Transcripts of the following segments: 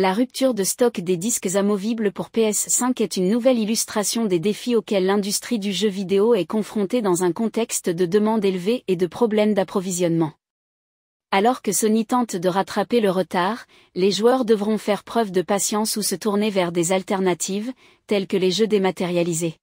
La rupture de stock des disques amovibles pour PS5 est une nouvelle illustration des défis auxquels l'industrie du jeu vidéo est confrontée dans un contexte de demande élevée et de problèmes d'approvisionnement. Alors que Sony tente de rattraper le retard, les joueurs devront faire preuve de patience ou se tourner vers des alternatives, telles que les jeux dématérialisés.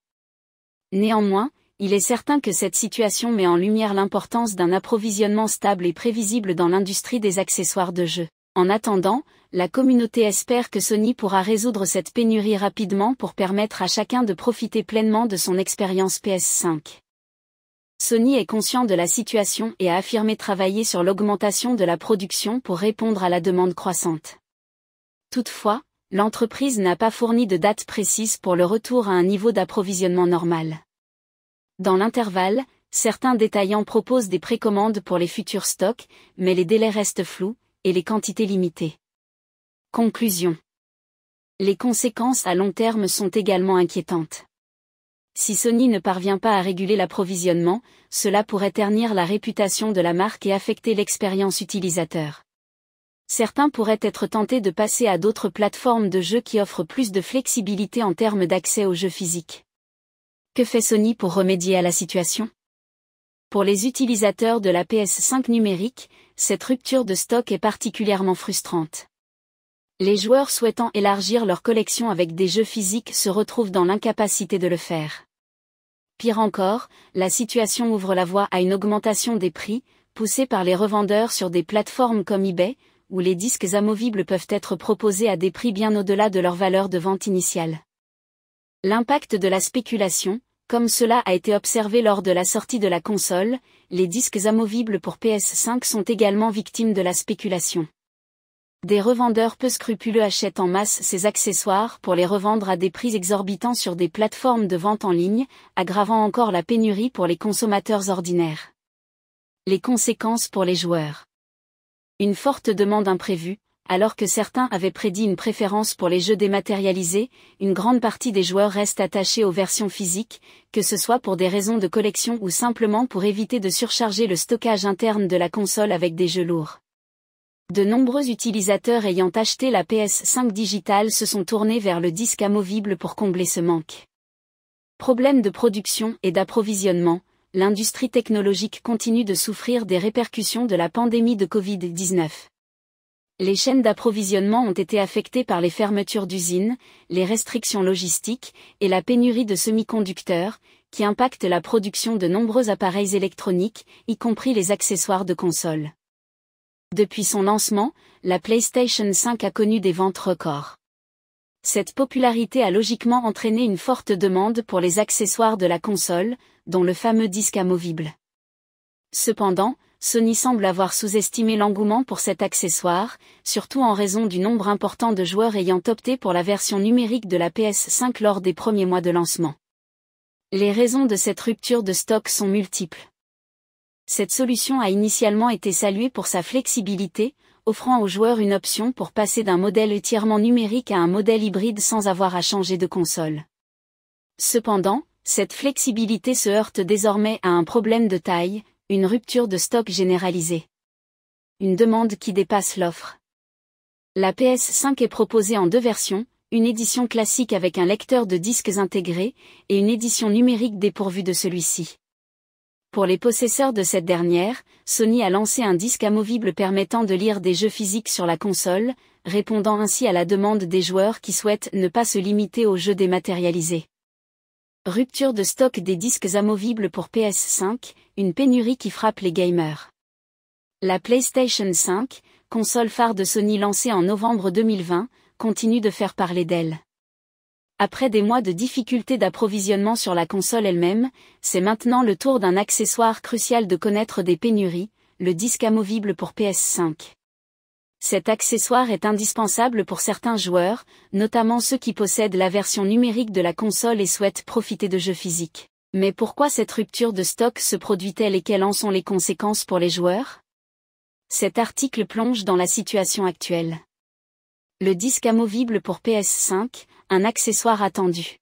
Néanmoins, il est certain que cette situation met en lumière l'importance d'un approvisionnement stable et prévisible dans l'industrie des accessoires de jeu. En attendant, la communauté espère que Sony pourra résoudre cette pénurie rapidement pour permettre à chacun de profiter pleinement de son expérience PS5. Sony est conscient de la situation et a affirmé travailler sur l'augmentation de la production pour répondre à la demande croissante. Toutefois, l'entreprise n'a pas fourni de date précise pour le retour à un niveau d'approvisionnement normal. Dans l'intervalle, certains détaillants proposent des précommandes pour les futurs stocks, mais les délais restent flous, et les quantités limitées. Conclusion. Les conséquences à long terme sont également inquiétantes. Si Sony ne parvient pas à réguler l'approvisionnement, cela pourrait ternir la réputation de la marque et affecter l'expérience utilisateur. Certains pourraient être tentés de passer à d'autres plateformes de jeux qui offrent plus de flexibilité en termes d'accès aux jeux physiques. Que fait Sony pour remédier à la situation pour les utilisateurs de la PS5 numérique, cette rupture de stock est particulièrement frustrante. Les joueurs souhaitant élargir leur collection avec des jeux physiques se retrouvent dans l'incapacité de le faire. Pire encore, la situation ouvre la voie à une augmentation des prix, poussée par les revendeurs sur des plateformes comme eBay, où les disques amovibles peuvent être proposés à des prix bien au-delà de leur valeur de vente initiale. L'impact de la spéculation, comme cela a été observé lors de la sortie de la console, les disques amovibles pour PS5 sont également victimes de la spéculation. Des revendeurs peu scrupuleux achètent en masse ces accessoires pour les revendre à des prix exorbitants sur des plateformes de vente en ligne, aggravant encore la pénurie pour les consommateurs ordinaires. Les conséquences pour les joueurs. Une forte demande imprévue, alors que certains avaient prédit une préférence pour les jeux dématérialisés, une grande partie des joueurs reste attachés aux versions physiques, que ce soit pour des raisons de collection ou simplement pour éviter de surcharger le stockage interne de la console avec des jeux lourds. De nombreux utilisateurs ayant acheté la PS5 digitale se sont tournés vers le disque amovible pour combler ce manque. Problème de production et d'approvisionnement, l'industrie technologique continue de souffrir des répercussions de la pandémie de Covid-19. Les chaînes d'approvisionnement ont été affectées par les fermetures d'usines, les restrictions logistiques et la pénurie de semi-conducteurs, qui impactent la production de nombreux appareils électroniques, y compris les accessoires de console. Depuis son lancement, la PlayStation 5 a connu des ventes records. Cette popularité a logiquement entraîné une forte demande pour les accessoires de la console, dont le fameux disque amovible. Cependant, Sony semble avoir sous-estimé l'engouement pour cet accessoire, surtout en raison du nombre important de joueurs ayant opté pour la version numérique de la PS5 lors des premiers mois de lancement. Les raisons de cette rupture de stock sont multiples. Cette solution a initialement été saluée pour sa flexibilité, offrant aux joueurs une option pour passer d'un modèle entièrement numérique à un modèle hybride sans avoir à changer de console. Cependant, cette flexibilité se heurte désormais à un problème de taille, une rupture de stock généralisée. Une demande qui dépasse l'offre. La PS5 est proposée en deux versions, une édition classique avec un lecteur de disques intégré, et une édition numérique dépourvue de celui-ci. Pour les possesseurs de cette dernière, Sony a lancé un disque amovible permettant de lire des jeux physiques sur la console, répondant ainsi à la demande des joueurs qui souhaitent ne pas se limiter aux jeux dématérialisés. Rupture de stock des disques amovibles pour PS5, une pénurie qui frappe les gamers. La PlayStation 5, console phare de Sony lancée en novembre 2020, continue de faire parler d'elle. Après des mois de difficultés d'approvisionnement sur la console elle-même, c'est maintenant le tour d'un accessoire crucial de connaître des pénuries, le disque amovible pour PS5. Cet accessoire est indispensable pour certains joueurs, notamment ceux qui possèdent la version numérique de la console et souhaitent profiter de jeux physiques. Mais pourquoi cette rupture de stock se produit-elle et quelles en sont les conséquences pour les joueurs Cet article plonge dans la situation actuelle. Le disque amovible pour PS5, un accessoire attendu.